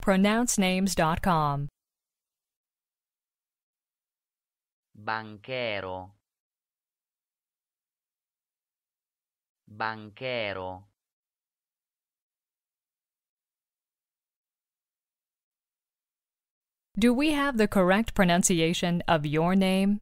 pronouncenames.com. Banchero. Banchero. Do we have the correct pronunciation of your name?